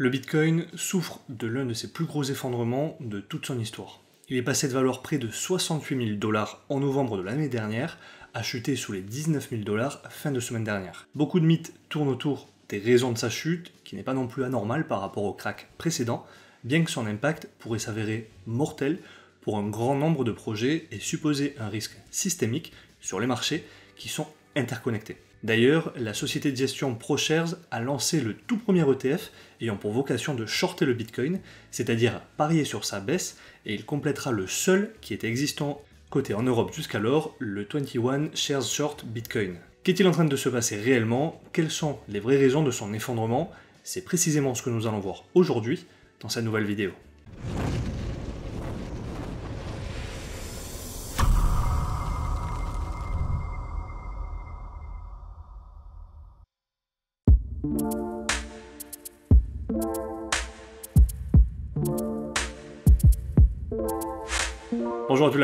Le Bitcoin souffre de l'un de ses plus gros effondrements de toute son histoire. Il est passé de valeur près de 68 000 dollars en novembre de l'année dernière à chuter sous les 19 000 dollars fin de semaine dernière. Beaucoup de mythes tournent autour des raisons de sa chute, qui n'est pas non plus anormale par rapport au crack précédent, bien que son impact pourrait s'avérer mortel pour un grand nombre de projets et supposer un risque systémique sur les marchés qui sont interconnectés. D'ailleurs, la société de gestion ProShares a lancé le tout premier ETF ayant pour vocation de shorter le Bitcoin, c'est-à-dire parier sur sa baisse, et il complétera le seul qui était existant côté en Europe jusqu'alors, le 21 Shares Short Bitcoin. Qu'est-il en train de se passer réellement Quelles sont les vraies raisons de son effondrement C'est précisément ce que nous allons voir aujourd'hui dans sa nouvelle vidéo.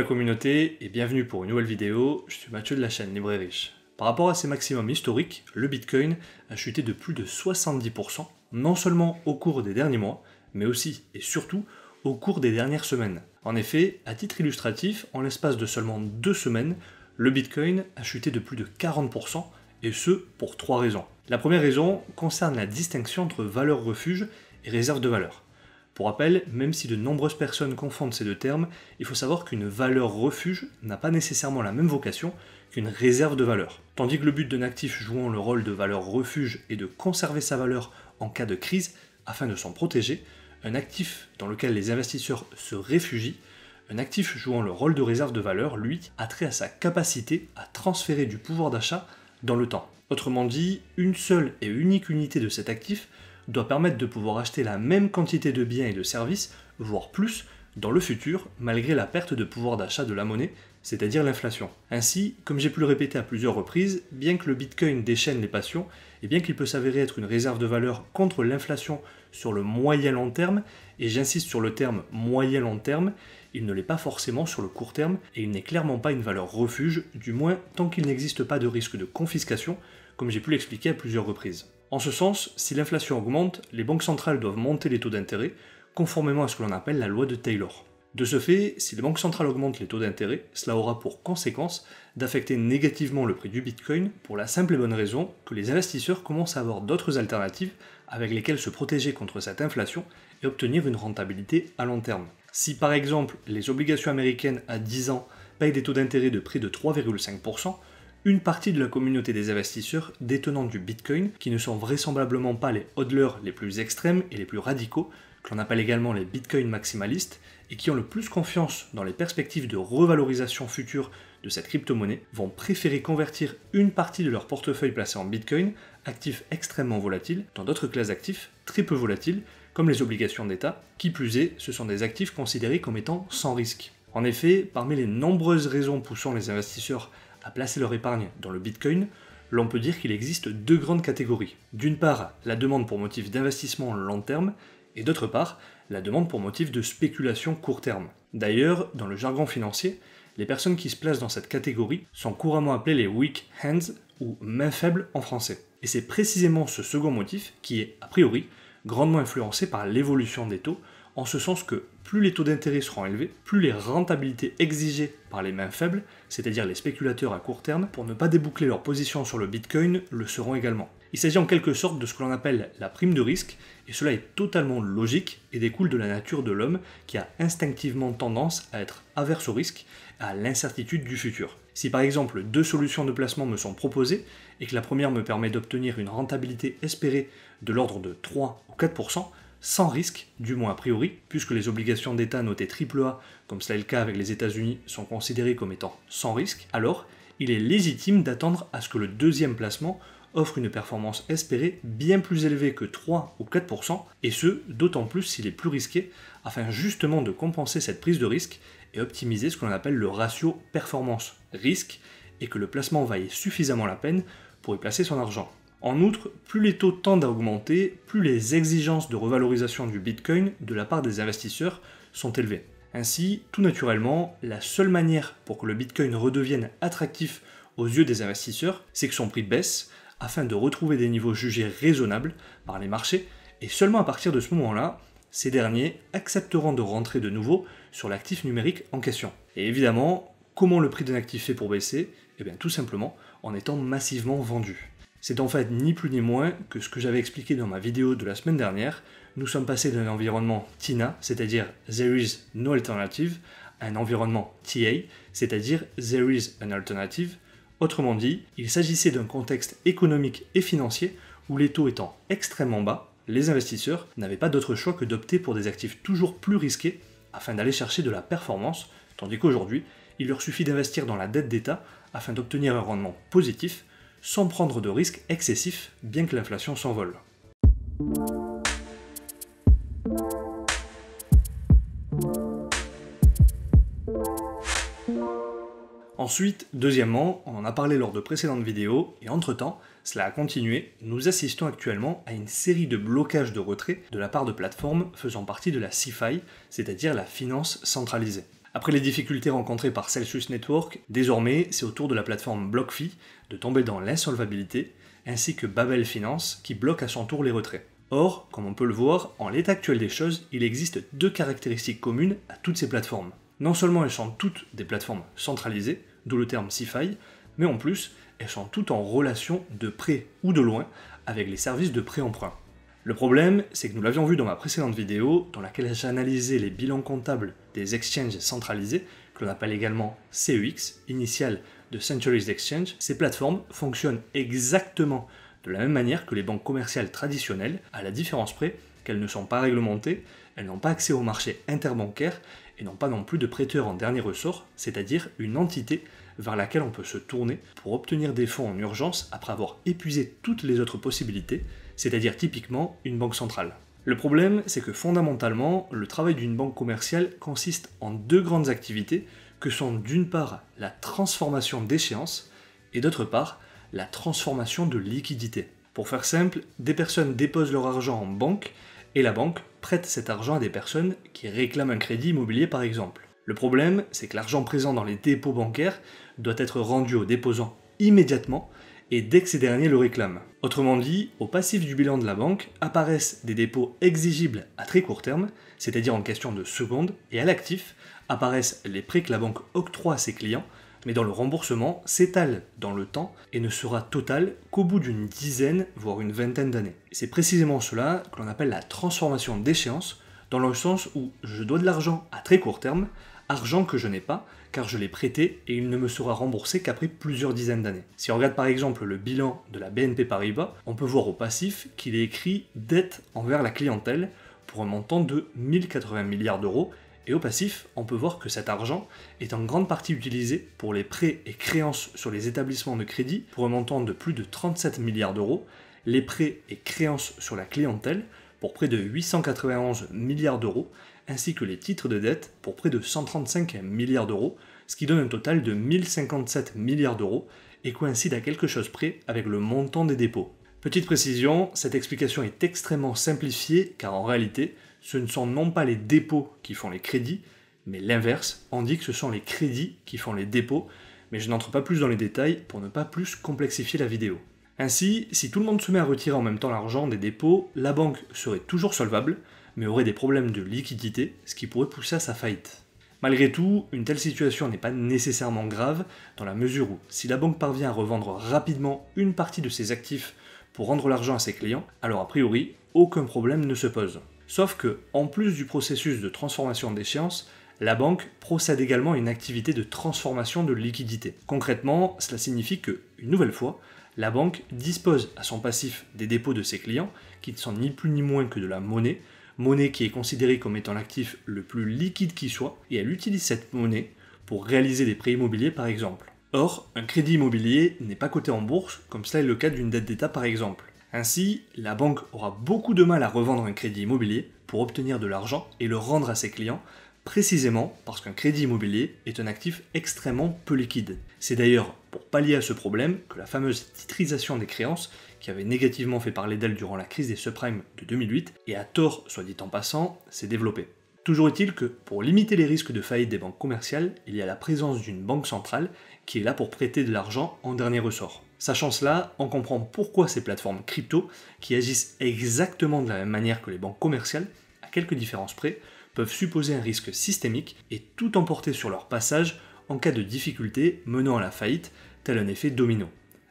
communauté et bienvenue pour une nouvelle vidéo, je suis Mathieu de la chaîne Libre Par rapport à ses maximums historiques, le Bitcoin a chuté de plus de 70%, non seulement au cours des derniers mois, mais aussi et surtout au cours des dernières semaines. En effet, à titre illustratif, en l'espace de seulement deux semaines, le Bitcoin a chuté de plus de 40%, et ce, pour trois raisons. La première raison concerne la distinction entre valeur refuge et réserve de valeur. Pour rappel, même si de nombreuses personnes confondent ces deux termes, il faut savoir qu'une valeur refuge n'a pas nécessairement la même vocation qu'une réserve de valeur. Tandis que le but d'un actif jouant le rôle de valeur refuge est de conserver sa valeur en cas de crise afin de s'en protéger, un actif dans lequel les investisseurs se réfugient, un actif jouant le rôle de réserve de valeur, lui, a trait à sa capacité à transférer du pouvoir d'achat dans le temps. Autrement dit, une seule et unique unité de cet actif doit permettre de pouvoir acheter la même quantité de biens et de services, voire plus, dans le futur, malgré la perte de pouvoir d'achat de la monnaie, c'est-à-dire l'inflation. Ainsi, comme j'ai pu le répéter à plusieurs reprises, bien que le Bitcoin déchaîne les passions, et bien qu'il peut s'avérer être une réserve de valeur contre l'inflation sur le moyen long terme, et j'insiste sur le terme moyen long terme, il ne l'est pas forcément sur le court terme, et il n'est clairement pas une valeur refuge, du moins tant qu'il n'existe pas de risque de confiscation, comme j'ai pu l'expliquer à plusieurs reprises. En ce sens, si l'inflation augmente, les banques centrales doivent monter les taux d'intérêt, conformément à ce que l'on appelle la loi de Taylor. De ce fait, si les banques centrales augmentent les taux d'intérêt, cela aura pour conséquence d'affecter négativement le prix du Bitcoin pour la simple et bonne raison que les investisseurs commencent à avoir d'autres alternatives avec lesquelles se protéger contre cette inflation et obtenir une rentabilité à long terme. Si par exemple les obligations américaines à 10 ans payent des taux d'intérêt de près de 3,5%, une partie de la communauté des investisseurs détenant du Bitcoin, qui ne sont vraisemblablement pas les hodlers les plus extrêmes et les plus radicaux, que l'on appelle également les Bitcoin maximalistes, et qui ont le plus confiance dans les perspectives de revalorisation future de cette crypto-monnaie, vont préférer convertir une partie de leur portefeuille placé en Bitcoin, actif extrêmement volatile, dans d'autres classes d'actifs très peu volatiles, comme les obligations d'État, qui plus est, ce sont des actifs considérés comme étant sans risque. En effet, parmi les nombreuses raisons poussant les investisseurs à placer leur épargne dans le Bitcoin, l'on peut dire qu'il existe deux grandes catégories. D'une part, la demande pour motif d'investissement long terme, et d'autre part, la demande pour motif de spéculation court terme. D'ailleurs, dans le jargon financier, les personnes qui se placent dans cette catégorie sont couramment appelées les weak hands ou mains faibles en français. Et c'est précisément ce second motif qui est, a priori, grandement influencé par l'évolution des taux, en ce sens que plus les taux d'intérêt seront élevés, plus les rentabilités exigées par les mains faibles, c'est-à-dire les spéculateurs à court terme, pour ne pas déboucler leur position sur le Bitcoin, le seront également. Il s'agit en quelque sorte de ce que l'on appelle la prime de risque, et cela est totalement logique et découle de la nature de l'homme qui a instinctivement tendance à être averse au risque, à l'incertitude du futur. Si par exemple deux solutions de placement me sont proposées et que la première me permet d'obtenir une rentabilité espérée de l'ordre de 3 ou 4%, sans risque, du moins a priori, puisque les obligations d'État notées AAA, comme cela est le cas avec les États-Unis, sont considérées comme étant sans risque, alors il est légitime d'attendre à ce que le deuxième placement offre une performance espérée bien plus élevée que 3 ou 4%, et ce, d'autant plus s'il est plus risqué, afin justement de compenser cette prise de risque et optimiser ce qu'on appelle le ratio performance-risque, et que le placement vaille suffisamment la peine pour y placer son argent. En outre, plus les taux tendent à augmenter, plus les exigences de revalorisation du Bitcoin de la part des investisseurs sont élevées. Ainsi, tout naturellement, la seule manière pour que le Bitcoin redevienne attractif aux yeux des investisseurs, c'est que son prix baisse afin de retrouver des niveaux jugés raisonnables par les marchés, et seulement à partir de ce moment-là, ces derniers accepteront de rentrer de nouveau sur l'actif numérique en question. Et évidemment, comment le prix d'un actif fait pour baisser Eh bien tout simplement en étant massivement vendu. C'est en fait ni plus ni moins que ce que j'avais expliqué dans ma vidéo de la semaine dernière. Nous sommes passés d'un environnement TINA, c'est-à-dire There is no alternative, à un environnement TA, c'est-à-dire There is an alternative. Autrement dit, il s'agissait d'un contexte économique et financier où les taux étant extrêmement bas, les investisseurs n'avaient pas d'autre choix que d'opter pour des actifs toujours plus risqués afin d'aller chercher de la performance, tandis qu'aujourd'hui, il leur suffit d'investir dans la dette d'État afin d'obtenir un rendement positif sans prendre de risques excessifs, bien que l'inflation s'envole. Ensuite, deuxièmement, on en a parlé lors de précédentes vidéos, et entre-temps, cela a continué, nous assistons actuellement à une série de blocages de retrait de la part de plateformes faisant partie de la CFI, c'est-à-dire la finance centralisée. Après les difficultés rencontrées par Celsius Network, désormais c'est au tour de la plateforme BlockFi de tomber dans l'insolvabilité, ainsi que Babel Finance qui bloque à son tour les retraits. Or, comme on peut le voir, en l'état actuel des choses, il existe deux caractéristiques communes à toutes ces plateformes. Non seulement elles sont toutes des plateformes centralisées, d'où le terme CFI, mais en plus, elles sont toutes en relation de près ou de loin avec les services de pré emprunt le problème, c'est que nous l'avions vu dans ma précédente vidéo, dans laquelle j'ai analysé les bilans comptables des exchanges centralisés, que l'on appelle également CEX, initial de Centralized Exchange. Ces plateformes fonctionnent exactement de la même manière que les banques commerciales traditionnelles, à la différence près qu'elles ne sont pas réglementées, elles n'ont pas accès au marché interbancaire et n'ont pas non plus de prêteur en dernier ressort, c'est-à-dire une entité vers laquelle on peut se tourner pour obtenir des fonds en urgence après avoir épuisé toutes les autres possibilités c'est-à-dire typiquement une banque centrale. Le problème, c'est que fondamentalement, le travail d'une banque commerciale consiste en deux grandes activités que sont d'une part la transformation d'échéances et d'autre part la transformation de liquidité. Pour faire simple, des personnes déposent leur argent en banque et la banque prête cet argent à des personnes qui réclament un crédit immobilier par exemple. Le problème, c'est que l'argent présent dans les dépôts bancaires doit être rendu aux déposants immédiatement et dès que ces derniers le réclament. Autrement dit, au passif du bilan de la banque apparaissent des dépôts exigibles à très court terme, c'est-à-dire en question de secondes, et à l'actif apparaissent les prêts que la banque octroie à ses clients, mais dont le remboursement s'étale dans le temps et ne sera total qu'au bout d'une dizaine, voire une vingtaine d'années. C'est précisément cela que l'on appelle la transformation d'échéance, dans le sens où je dois de l'argent à très court terme, argent que je n'ai pas, car je l'ai prêté et il ne me sera remboursé qu'après plusieurs dizaines d'années. Si on regarde par exemple le bilan de la BNP Paribas, on peut voir au passif qu'il est écrit dette envers la clientèle pour un montant de 1080 milliards d'euros et au passif, on peut voir que cet argent est en grande partie utilisé pour les prêts et créances sur les établissements de crédit pour un montant de plus de 37 milliards d'euros, les prêts et créances sur la clientèle pour près de 891 milliards d'euros ainsi que les titres de dette pour près de 135 milliards d'euros, ce qui donne un total de 1057 milliards d'euros et coïncide à quelque chose près avec le montant des dépôts. Petite précision, cette explication est extrêmement simplifiée car en réalité, ce ne sont non pas les dépôts qui font les crédits, mais l'inverse, on dit que ce sont les crédits qui font les dépôts, mais je n'entre pas plus dans les détails pour ne pas plus complexifier la vidéo. Ainsi, si tout le monde se met à retirer en même temps l'argent des dépôts, la banque serait toujours solvable, mais aurait des problèmes de liquidité, ce qui pourrait pousser à sa faillite. Malgré tout, une telle situation n'est pas nécessairement grave, dans la mesure où, si la banque parvient à revendre rapidement une partie de ses actifs pour rendre l'argent à ses clients, alors a priori, aucun problème ne se pose. Sauf que, en plus du processus de transformation d'échéance, la banque procède également à une activité de transformation de liquidité. Concrètement, cela signifie que, une nouvelle fois, la banque dispose à son passif des dépôts de ses clients, qui ne sont ni plus ni moins que de la monnaie, monnaie qui est considérée comme étant l'actif le plus liquide qui soit, et elle utilise cette monnaie pour réaliser des prêts immobiliers par exemple. Or, un crédit immobilier n'est pas coté en bourse, comme cela est le cas d'une dette d'État par exemple. Ainsi, la banque aura beaucoup de mal à revendre un crédit immobilier pour obtenir de l'argent et le rendre à ses clients, précisément parce qu'un crédit immobilier est un actif extrêmement peu liquide. C'est d'ailleurs pour pallier à ce problème que la fameuse titrisation des créances, qui avait négativement fait parler d'elle durant la crise des subprimes de 2008, et à tort soit dit en passant, s'est développée. Toujours est-il que, pour limiter les risques de faillite des banques commerciales, il y a la présence d'une banque centrale qui est là pour prêter de l'argent en dernier ressort. Sachant cela, on comprend pourquoi ces plateformes crypto, qui agissent exactement de la même manière que les banques commerciales, à quelques différences près, peuvent supposer un risque systémique et tout emporter sur leur passage en cas de difficulté menant à la faillite, tel un effet domino.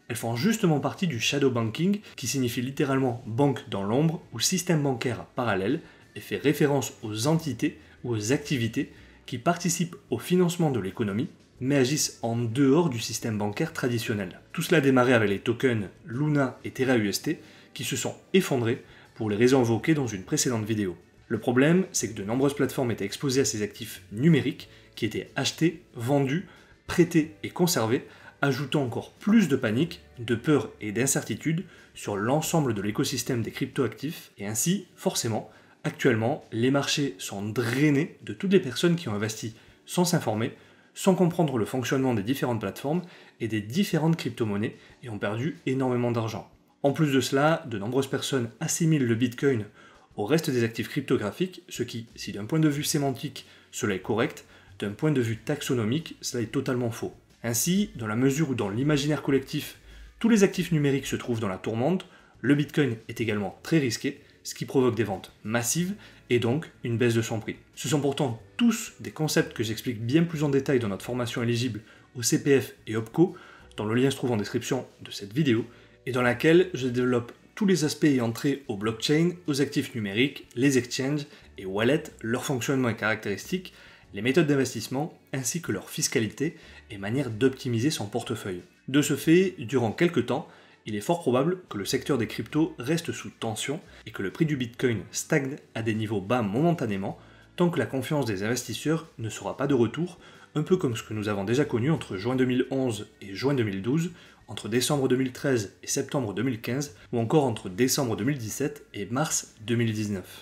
Elles font justement partie du shadow banking, qui signifie littéralement banque dans l'ombre ou système bancaire parallèle, et fait référence aux entités ou aux activités qui participent au financement de l'économie, mais agissent en dehors du système bancaire traditionnel. Tout cela a démarré avec les tokens Luna et TerraUST, qui se sont effondrés pour les raisons évoquées dans une précédente vidéo. Le problème, c'est que de nombreuses plateformes étaient exposées à ces actifs numériques qui étaient achetés, vendus, prêtés et conservés, ajoutant encore plus de panique, de peur et d'incertitude sur l'ensemble de l'écosystème des crypto-actifs. et ainsi, forcément, actuellement, les marchés sont drainés de toutes les personnes qui ont investi sans s'informer, sans comprendre le fonctionnement des différentes plateformes et des différentes crypto-monnaies, et ont perdu énormément d'argent. En plus de cela, de nombreuses personnes assimilent le Bitcoin au reste des actifs cryptographiques, ce qui, si d'un point de vue sémantique cela est correct, d'un point de vue taxonomique cela est totalement faux. Ainsi, dans la mesure où dans l'imaginaire collectif, tous les actifs numériques se trouvent dans la tourmente, le Bitcoin est également très risqué, ce qui provoque des ventes massives et donc une baisse de son prix. Ce sont pourtant tous des concepts que j'explique bien plus en détail dans notre formation éligible au CPF et OPCO, dont le lien se trouve en description de cette vidéo, et dans laquelle je développe tous les aspects ayant trait aux blockchain, aux actifs numériques, les exchanges et wallets, leur fonctionnement et caractéristiques, les méthodes d'investissement, ainsi que leur fiscalité et manière d'optimiser son portefeuille. De ce fait, durant quelques temps, il est fort probable que le secteur des cryptos reste sous tension et que le prix du Bitcoin stagne à des niveaux bas momentanément tant que la confiance des investisseurs ne sera pas de retour, un peu comme ce que nous avons déjà connu entre juin 2011 et juin 2012 entre décembre 2013 et septembre 2015, ou encore entre décembre 2017 et mars 2019.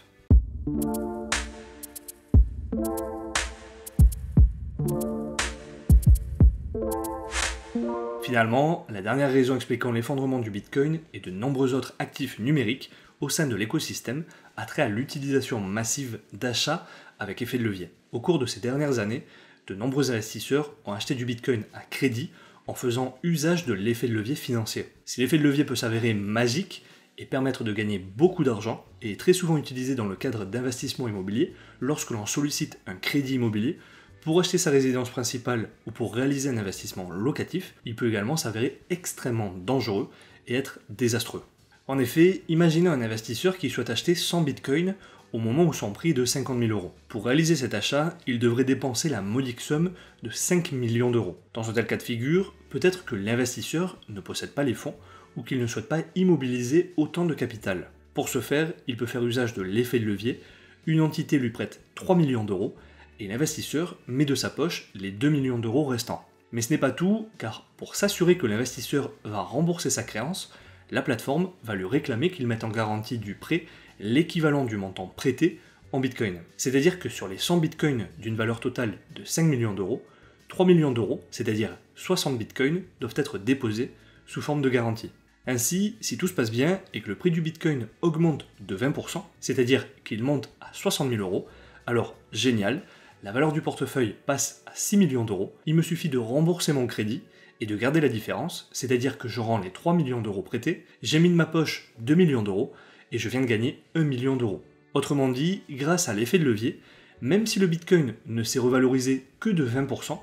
Finalement, la dernière raison expliquant l'effondrement du Bitcoin et de nombreux autres actifs numériques au sein de l'écosystème a trait à l'utilisation massive d'achats avec effet de levier. Au cours de ces dernières années, de nombreux investisseurs ont acheté du Bitcoin à crédit en faisant usage de l'effet de levier financier. Si l'effet de levier peut s'avérer magique et permettre de gagner beaucoup d'argent, et est très souvent utilisé dans le cadre d'investissements immobiliers lorsque l'on sollicite un crédit immobilier pour acheter sa résidence principale ou pour réaliser un investissement locatif, il peut également s'avérer extrêmement dangereux et être désastreux. En effet, imaginez un investisseur qui souhaite acheter 100 bitcoins au moment où son prix est de 50 000 euros. Pour réaliser cet achat, il devrait dépenser la modique somme de 5 millions d'euros. Dans un tel cas de figure, peut-être que l'investisseur ne possède pas les fonds ou qu'il ne souhaite pas immobiliser autant de capital. Pour ce faire, il peut faire usage de l'effet de levier, une entité lui prête 3 millions d'euros et l'investisseur met de sa poche les 2 millions d'euros restants. Mais ce n'est pas tout, car pour s'assurer que l'investisseur va rembourser sa créance, la plateforme va lui réclamer qu'il mette en garantie du prêt l'équivalent du montant prêté en Bitcoin. C'est-à-dire que sur les 100 Bitcoins d'une valeur totale de 5 millions d'euros, 3 millions d'euros, c'est-à-dire 60 Bitcoins, doivent être déposés sous forme de garantie. Ainsi, si tout se passe bien et que le prix du Bitcoin augmente de 20%, c'est-à-dire qu'il monte à 60 000 euros, alors génial, la valeur du portefeuille passe à 6 millions d'euros, il me suffit de rembourser mon crédit et de garder la différence, c'est-à-dire que je rends les 3 millions d'euros prêtés, j'ai mis de ma poche 2 millions d'euros, et je viens de gagner 1 million d'euros. Autrement dit, grâce à l'effet de levier, même si le Bitcoin ne s'est revalorisé que de 20%,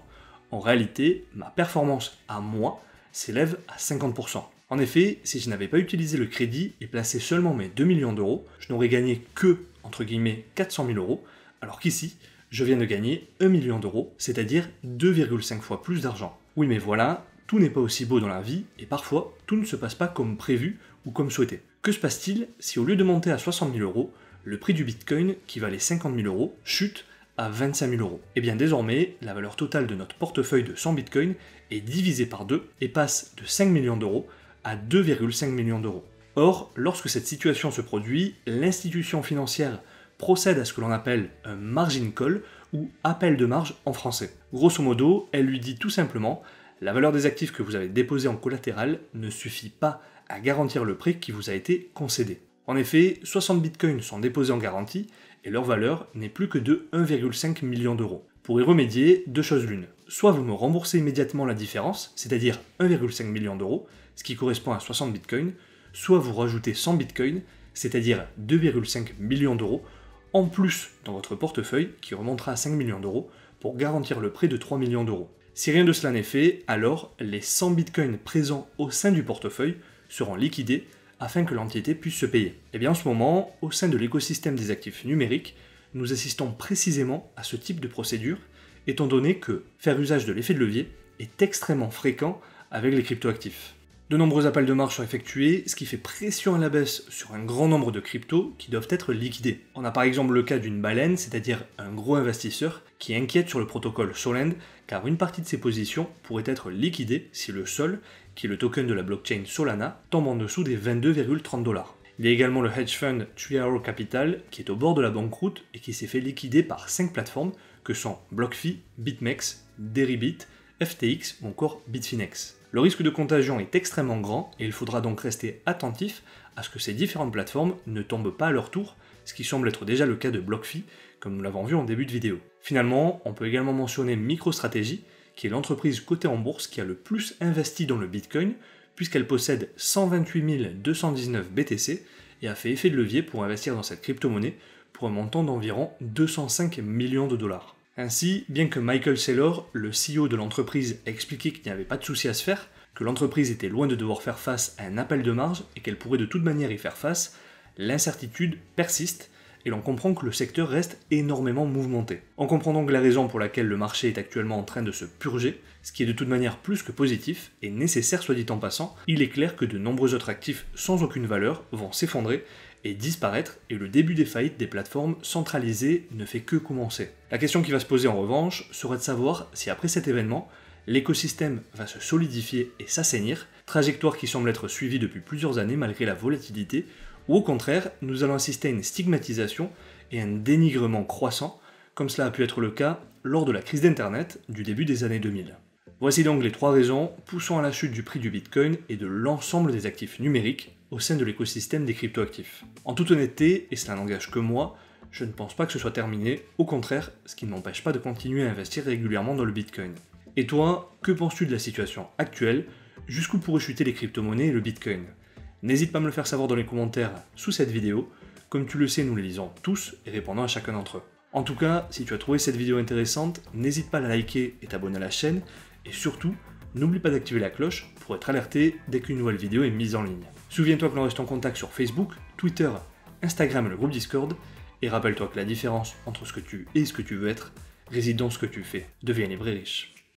en réalité, ma performance à moi s'élève à 50%. En effet, si je n'avais pas utilisé le crédit et placé seulement mes 2 millions d'euros, je n'aurais gagné que, entre guillemets, 400 000 euros, alors qu'ici, je viens de gagner 1 million d'euros, c'est-à-dire 2,5 fois plus d'argent. Oui mais voilà, tout n'est pas aussi beau dans la vie, et parfois, tout ne se passe pas comme prévu ou comme souhaité. Que se passe-t-il si au lieu de monter à 60 000 euros, le prix du Bitcoin, qui valait 50 000 euros, chute à 25 000 euros. Et eh bien désormais, la valeur totale de notre portefeuille de 100 bitcoins est divisée par 2 et passe de 5 millions d'euros à 2,5 millions d'euros. Or, lorsque cette situation se produit, l'institution financière procède à ce que l'on appelle un margin call ou appel de marge en français. Grosso modo, elle lui dit tout simplement la valeur des actifs que vous avez déposés en collatéral ne suffit pas à garantir le prêt qui vous a été concédé. En effet, 60 bitcoins sont déposés en garantie et leur valeur n'est plus que de 1,5 million d'euros. Pour y remédier, deux choses l'une. Soit vous me remboursez immédiatement la différence, c'est-à-dire 1,5 million d'euros, ce qui correspond à 60 bitcoins, soit vous rajoutez 100 bitcoins, c'est-à-dire 2,5 millions d'euros, en plus dans votre portefeuille qui remontera à 5 millions d'euros pour garantir le prêt de 3 millions d'euros. Si rien de cela n'est fait, alors les 100 bitcoins présents au sein du portefeuille seront liquidés afin que l'entité puisse se payer. Et eh bien en ce moment, au sein de l'écosystème des actifs numériques, nous assistons précisément à ce type de procédure, étant donné que faire usage de l'effet de levier est extrêmement fréquent avec les cryptoactifs. De nombreux appels de marge sont effectués, ce qui fait pression à la baisse sur un grand nombre de cryptos qui doivent être liquidés. On a par exemple le cas d'une baleine, c'est-à-dire un gros investisseur, qui inquiète sur le protocole Solend car une partie de ses positions pourrait être liquidée si le Sol, qui est le token de la blockchain Solana, tombe en dessous des 22,30 dollars. Il y a également le hedge fund Triaro Capital qui est au bord de la banqueroute et qui s'est fait liquider par 5 plateformes que sont BlockFi, BitMEX, Deribit, FTX ou encore Bitfinex. Le risque de contagion est extrêmement grand et il faudra donc rester attentif à ce que ces différentes plateformes ne tombent pas à leur tour, ce qui semble être déjà le cas de BlockFi, comme nous l'avons vu en début de vidéo. Finalement, on peut également mentionner MicroStrategy, qui est l'entreprise cotée en bourse qui a le plus investi dans le Bitcoin, puisqu'elle possède 128 219 BTC et a fait effet de levier pour investir dans cette crypto-monnaie pour un montant d'environ 205 millions de dollars. Ainsi, bien que Michael Saylor, le CEO de l'entreprise, ait expliqué qu'il n'y avait pas de souci à se faire, que l'entreprise était loin de devoir faire face à un appel de marge et qu'elle pourrait de toute manière y faire face, l'incertitude persiste et l'on comprend que le secteur reste énormément mouvementé. En comprenant donc la raison pour laquelle le marché est actuellement en train de se purger, ce qui est de toute manière plus que positif et nécessaire soit dit en passant, il est clair que de nombreux autres actifs sans aucune valeur vont s'effondrer et disparaître, et le début des faillites des plateformes centralisées ne fait que commencer. La question qui va se poser en revanche sera de savoir si après cet événement, l'écosystème va se solidifier et s'assainir, trajectoire qui semble être suivie depuis plusieurs années malgré la volatilité, ou au contraire, nous allons assister à une stigmatisation et un dénigrement croissant, comme cela a pu être le cas lors de la crise d'Internet du début des années 2000. Voici donc les trois raisons poussant à la chute du prix du Bitcoin et de l'ensemble des actifs numériques, au sein de l'écosystème des cryptoactifs. En toute honnêteté, et c'est un langage que moi, je ne pense pas que ce soit terminé, au contraire, ce qui ne m'empêche pas de continuer à investir régulièrement dans le Bitcoin. Et toi, que penses-tu de la situation actuelle Jusqu'où pourraient chuter les crypto-monnaies et le Bitcoin N'hésite pas à me le faire savoir dans les commentaires sous cette vidéo. Comme tu le sais, nous les lisons tous et répondons à chacun d'entre eux. En tout cas, si tu as trouvé cette vidéo intéressante, n'hésite pas à la liker et t'abonner à la chaîne. Et surtout, n'oublie pas d'activer la cloche pour être alerté dès qu'une nouvelle vidéo est mise en ligne. Souviens-toi que l'on reste en contact sur Facebook, Twitter, Instagram et le groupe Discord, et rappelle-toi que la différence entre ce que tu es et ce que tu veux être réside dans ce que tu fais. Deviens libre et riche.